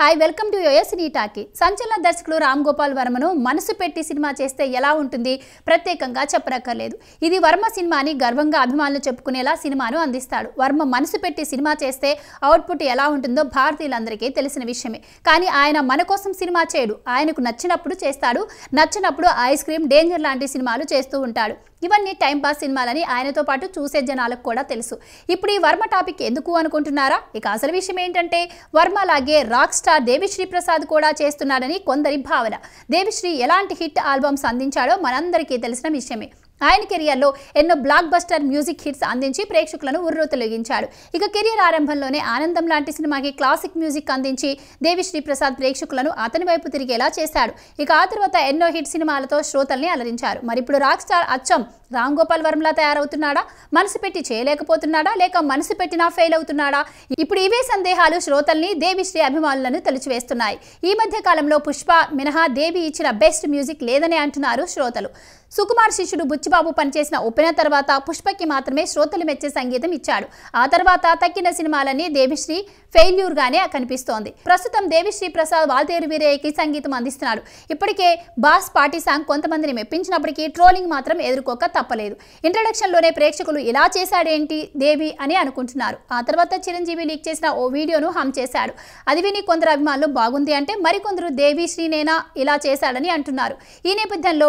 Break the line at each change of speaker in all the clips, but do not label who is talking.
hi welcome to యోఎస్ నీటాకి సంచలన దర్శకుడు రామ్ గోపాల్ వర్మను మనసు పెట్టి సినిమా చేస్తే ఎలా ఉంటుంది ప్రత్యేకంగా చెప్పనక్కర్లేదు ఇది వర్మ సినిమాని గర్వంగా అభిమానులు చెప్పుకునేలా సినిమాను అందిస్తాడు వర్మ మనసు పెట్టి సినిమా చేస్తే అవుట్పుట్ ఎలా ఉంటుందో భారతీయులందరికీ తెలిసిన విషయమే కానీ ఆయన మన కోసం సినిమా చేయడు ఆయనకు నచ్చినప్పుడు చేస్తాడు నచ్చినప్పుడు ఐస్ క్రీమ్ డేంజర్ లాంటి సినిమాలు చేస్తూ ఉంటాడు ఇవన్నీ టైంపాస్ సినిమాలని ఆయనతో పాటు చూసే జనాలకు కూడా తెలుసు ఇప్పుడు ఈ వర్మ టాపిక్ ఎందుకు అనుకుంటున్నారా ఇక అసలు విషయం ఏంటంటే వర్మ లాగే రాక్ స్టార్ దేవిశ్రీ ప్రసాద్ కూడా చేస్తున్నాడని కొందరి భావన దేవిశ్రీ ఎలాంటి హిట్ ఆల్బమ్స్ అందించాడో మనందరికీ తెలిసిన విషయమే ఆయన కెరియర్లో ఎన్నో బ్లాక్ బస్టర్ మ్యూజిక్ హిట్స్ అందించి ప్రేక్షకులను ఉర్రు తొలగించాడు ఇక కెరియర్ ఆరంభంలోనే ఆనందం లాంటి సినిమాకి క్లాసిక్ మ్యూజిక్ అందించి దేవి శ్రీప్రసాద్ ప్రేక్షకులను అతని వైపు తిరిగేలా చేశాడు ఇక ఆ తర్వాత ఎన్నో హిట్ సినిమాలతో శ్రోతల్ని అలరించారు మరి ఇప్పుడు రాక్ స్టార్ అచ్చం రామ్ గోపాల్ వర్మలా తయారవుతున్నాడా మనసు పెట్టి చేయలేకపోతున్నాడా లేక మనసు పెట్టినా ఫెయిల్ అవుతున్నాడా ఇప్పుడు ఇవే సందేహాలు శ్రోతల్ని దేవిశ్రీ అభిమానులను తలిచివేస్తున్నాయి ఈ మధ్య కాలంలో పుష్ప మినహా దేవి ఇచ్చిన బెస్ట్ మ్యూజిక్ లేదని అంటున్నారు శ్రోతలు సుకుమార్ శిష్యుడు బుచ్చిబాబు పనిచేసిన ఉపెన తర్వాత పుష్పకి మాత్రమే శ్రోతలు మెచ్చే సంగీతం ఇచ్చాడు ఆ తర్వాత తక్కిన సినిమాలన్నీ దేవిశ్రీ ఫెయిల్యూర్గానే కనిపిస్తోంది ప్రస్తుతం దేవిశ్రీ ప్రసాద్ వాల్తేరు వీరయ్యకి సంగీతం అందిస్తున్నాడు ఇప్పటికే బాస్ పార్టీ సాంగ్ కొంతమందిని మెప్పించినప్పటికీ ట్రోలింగ్ మాత్రం ఎదుర్కోక తప్పలేదు ఇంట్రడక్షన్లోనే ప్రేక్షకులు ఇలా చేశాడేంటి దేవి అని అనుకుంటున్నారు ఆ తర్వాత చిరంజీవి లీక్ చేసిన ఓ వీడియోను హమ్ చేశాడు అది విని కొందరు అభిమానులు బాగుంది అంటే మరికొందరు దేవి శ్రీనేనా ఇలా చేశాడని అంటున్నారు ఈ నేపథ్యంలో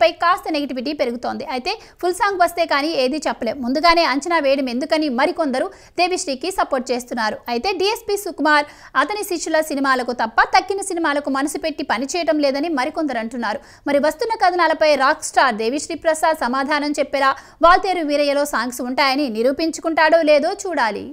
పై కాస్త నెగిటివిటీ పెరుగుతోంది అయితే ఫుల్ సాంగ్ వస్తే కానీ ఏది చెప్పలేం ముందుగానే అంచనా వేయడం ఎందుకని మరికొందరు దేవిశ్రీకి సపోర్ట్ చేస్తున్నారు అయితే డిఎస్పీ సుకుమార్ అతని శిష్యుల సినిమాలకు తప్ప తక్కిన సినిమాలకు మనసు పెట్టి పనిచేయడం లేదని మరికొందరు అంటున్నారు మరి వస్తున్న కథనాలపై రాక్ స్టార్ దేవిశ్రీ ప్రసాద్ సమాధానం చెప్పేలా వాల్తేరు వీరయ్యలో సాంగ్స్ ఉంటాయని నిరూపించుకుంటాడో లేదో చూడాలి